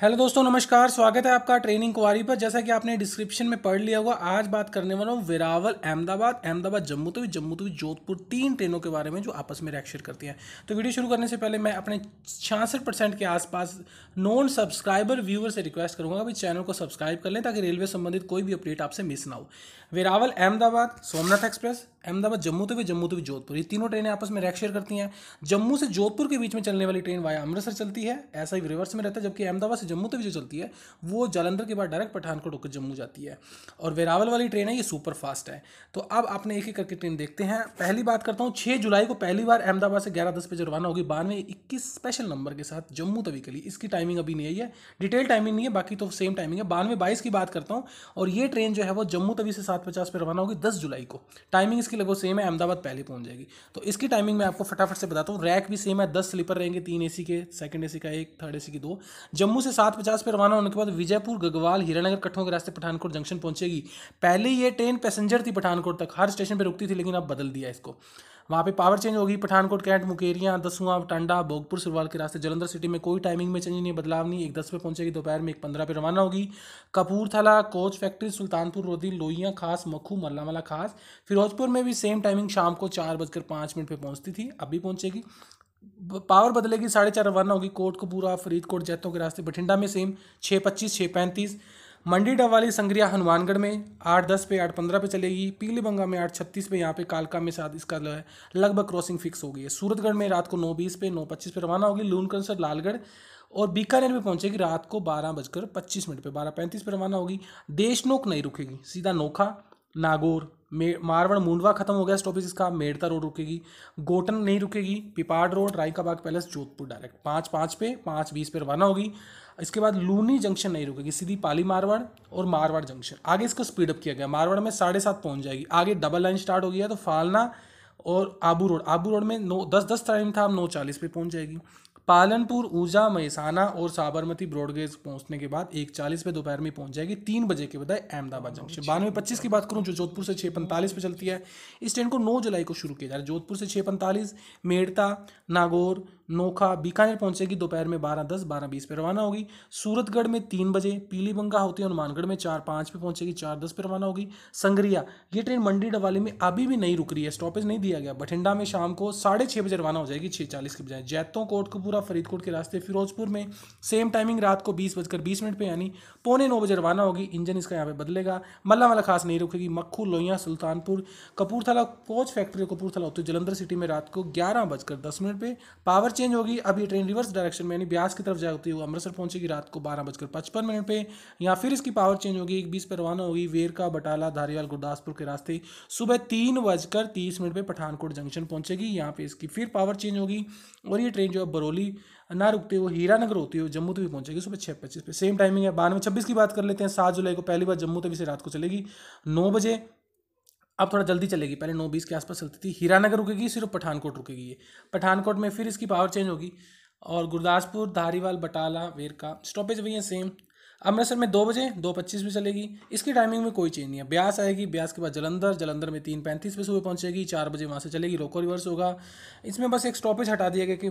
Hello दोस्तों नमस्कार स्वागत है आपका ट्रेनिंग क्वारी पर जैसा कि आपने डिस्क्रिप्शन में पढ़ लिया होगा आज बात करने वाला हूँ विरावल अहमदाबाद अहमदाबाद जम्मू तवी जम्मू तवी जोधपुर तीन ट्रेनों के बारे में जो आपस में रिएक्शन करती हैं तो वीडियो शुरू करने से पहले मैं अपने छियासठ परसेंट के आसपास नॉन सब्सक्राइबर व्यूअर से रिक्वेस्ट करूँगा अभी चैनल को सब्सक्राइब कर लें ताकि रेलवे संबंधित कोई भी अपडेट आपसे मिस ना हो विरावल अहमदाबाद सोमनाथ एक्सप्रेस अहमदाबाद जम्मू तवी जम्मू तवी जोधपुर ये तीनों ट्रेनें आपस में रैक्शर करती हैं जम्मू से जोधपुर के बीच में चलने वाली ट्रेन वाया अमृतसर चलती है ऐसा ही रिवर्स में रहता है जबकि अहमदाबाद से जम्मू तक जो चलती है वो जालंधर के बाद डायरेक्ट पठानकोट होकर जम्मू जाती है और वेरावल वाली ट्रेन है ये सुपर फास्ट है तो अब आपने एक एक करके ट्रेन देखते हैं पहली बात करता हूँ छः जुलाई को पहली बार अहमदाबाद से ग्यारह दस बजे रवाना होगी बानवे इक्कीस स्पेशल नंबर के साथ जम्मू तवी के लिए इसकी टाइमिंग अभी नहीं आई है डिटेल टाइमिंग नहीं है बाकी तो सेम टाइमिंग है बानवे बाईस की बात करता हूँ और ये ट्रेन जो है वो जम्मू तवी से सात पचास पर रवाना होगी दस जुलाई को टाइमिंग इसकी लगभग सेम है अहमदाबाद पहले पहुंच जाएगी तो इसकी टाइमिंग मैं आपको फटाफट से बताता हूँ रैक भी सेम है दस स्लीपर रहेंगे तीन ए के सेकेंड ए का एक थर्ड ए की दो जम्मू से सात पचास पर रवाना होने के बाद विजयपुर गगवाल हीरानगर कठुआ के रास्ते पठानकोट जंक्शन पहुंचेगी पहले ये ट्रेन पैसेंजर थी पठानकोट तक हर स्टेशन पर रुकती थी लेकिन अब बदल दिया इसको वहाँ पे पावर चेंज होगी पठानकोट कैंट मुकेरिया दसुआ टंडा भोगपुर सुरवाल के रास्ते जलंधर सिटी में कोई टाइमिंग में चेंज नहीं बदलाव नहीं एक दस पे पहुंचेगी दोपहर में एक पंद्रह पे रवाना होगी कपूरथला कोच फैक्ट्री सुल्तानपुर रोदी लोहिया खास मखू मल्लामला खास फिरोजपुर में भी सेम टाइमिंग शाम को चार बजकर पाँच मिनट पर पहुँचती थी अभी पहुंचेगी पहुँचेगी पावर बदलेगी साढ़े चार रवाना होगी कोट कपूरा फरीदकोट जैतों के रास्ते बठिंडा में सेम छः पच्चीस छः पैंतीस मंडी डवाली संग्रिया हनुमानगढ़ में आठ दस पे आठ पंद्रह पे चलेगी पीलीबंगा में आठ छत्तीस पे यहाँ पे कालका में साथ इसका जो है लगभग क्रॉसिंग फिक्स हो गई है सूरतगढ़ में रात को नौ बीस पे नौ पच्चीस पे रवाना होगी लूनकंद से लालगढ़ और बीकानेर में पहुंचेगी रात को बारह बजकर पच्चीस मिनट पर बारह पैंतीस पर रवाना होगी देश नोक नहीं रुकेगी सीधा नोखा नागौर मारवण मुंडवा खत्म हो गया स्टॉपेज इसका मेड़ता रोड रुकेगी गोटन नहीं रुकेगी Pipar road Raikabagh palace Jodhpur direct पाँच पाँच पे पाँच बीस पे रवाना होगी इसके बाद लूनी जंक्शन नहीं रुकेगी सीधी पाली मारवाड़ और मारवाड़ जंक्शन आगे इसको स्पीडअप किया गया मारवाड़ में साढ़े सात पहुँच जाएगी आगे डबल लाइन स्टार्ट हो गया तो फालना और आबू रोड आबू रोड में नौ दस दस टाइम था अब नौ चालीस पर पहुँच जाएगी पालनपुर ऊर्जा महसाना और साबरमती ब्रॉडगेज पहुंचने के बाद एक चालीस पे दोपहर में पहुंच जाएगी तीन बजे के बजाय अहमदाबाद जंक्शन अच्छा। बानवे पच्चीस की बात करूं जो जोधपुर से छः पैंतालीस पर चलती है इस ट्रेन को नौ जुलाई को शुरू किया जा रहा है जोधपुर से छः पैंतालीस मेड़ता नागौर नोखा बीकानेर पहुंचेगी दोपहर में बारह दस बारह बीस पर रवाना होगी सूरतगढ़ में तीन बजे पीलीबंगा होती है हनुमानगढ़ में चार पाँच पे पहुंचेगी चार दस पे रवाना होगी संगरिया ये ट्रेन मंडी डवाली में अभी भी नहीं रुक रही है स्टॉपेज नहीं दिया गया बठिंडा में शाम को साढ़े छः बजे रवाना हो जाएगी छः चालीस के बजाय जैतों कोटकपुरा फरीदकोट के रास्ते फिरोजपुर में सेम टाइमिंग रात को बीस बजकर बीस मिनट पर यानी पौने नौ बजे रवाना होगी इंजन इसका यहाँ पर बदलेगा मल्ला वाला खास नहीं रुकेगी मक्खू लोहिया सुल्तानपुर कपूरथला कोच फैक्ट्री कपूरथला होती है जलंधर सिटी में रात को ग्यारह बजकर दस मिनट पर पावर चेंज होगी अभी ये ट्रेन रिवर्स डायरेक्शन में यानी ब्यास की तरफ जाती हुई अमृतसर पहुंचेगी रात को बारह बजकर पचपन मिनट पर या फिर इसकी पावर चेंज होगी एक बीस पर रवाना होगी वेरका बटाला धारीवाल गुरदासपुर के रास्ते सुबह तीन बजकर तीस मिनट पर पठानकोट जंक्शन पहुंचेगी यहाँ पे इसकी फिर पावर चेंज होगी और ये ट्रेन जो है बरौली ना रुकते हुए हीरानगर होती हुई जम्मू तवी पहुंचेगी सुबह छः पच्चीस पे सेम टाइमिंग है बारह में छब्बीस की बात कर लेते हैं सात जुलाई को पहली बार जम्मू तवी से रात को चलेगी नौ बजे अब थोड़ा जल्दी चलेगी पहले नौ बीस के आसपास चलती थी हीरानगर रुकेगी सिर्फ पठानकोट रुकेगी ये पठानकोट में फिर इसकी पावर चेंज होगी और गुरदासपुर धारीवाल बटाला वेरका स्टॉपेज वही है सेम अमृतसर में दो बजे दो पच्चीस में चलेगी इसकी टाइमिंग में कोई चेंज नहीं है ब्यास आएगी ब्यास के बाद जलंधर जलंधर में तीन पैंतीस बजे सुबह पहुंचेगी चार बजे वहाँ से चलेगी रोको रिवर्स होगा इसमें बस एक स्टॉपेज हटा दिया गया कि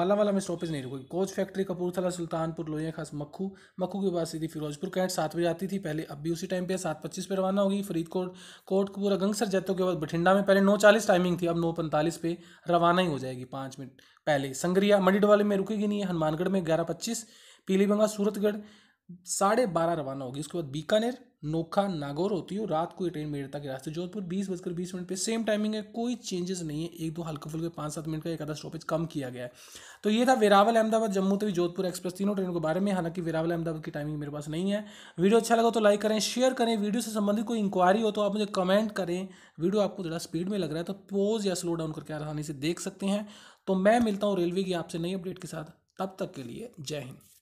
वाला में स्टॉपेज नहीं रुकेगी कोच फैक्ट्री कपूरथला सुल्तानपुर लोहिया खास मक्खू मक्खू के बाद सीधी फिरोजपुर कैंट सात बजे आती थी पहले अब भी उसी टाइम पर सात पच्चीस पर रवाना होगी फरीदकोट कपूर गंगसर जैतों के बाद बठिंडा में पहले नौ चालीस टाइमिंग थी अब नौ पैंतालीस पे रवाना ही हो जाएगी पाँच मिनट पहले संगरिया मंडी डवाले में रुकेगी नहीं है हनुमानगढ़ में ग्यारह पच्चीस पीलीबंगा सूरतगढ़ साढ़े बारह रवाना होगी उसके बाद बीकानेर नोखा नागौर होती है रात को ये ट्रेन मेरता के रास्ते जोधपुर बीस बजकर बीस मिनट पे सेम टाइमिंग है कोई चेंजेस नहीं है एक दो हल्के फुल्के पाँच सात मिनट का एक आधा स्टॉपेज कम किया गया है तो ये था वेरावल अहमदाबाद जम्मू तवी जोधपुर एक्सप्रेस तीनों ट्रेनों के बारे में हालांकि वेरावल अहमदाबाद की टाइमिंग मेरे पास नहीं है वीडियो अच्छा लगा तो लाइक करें शेयर करें वीडियो से संबंधित कोई इंक्वायरी हो तो आप मुझे कमेंट करें वीडियो आपको थोड़ा स्पीड में लग रहा है तो पोज या स्लो डाउन करके आसानी से देख सकते हैं तो मैं मिलता हूँ रेलवे की आपसे नई अपडेट के साथ तब तक के लिए जय हिंद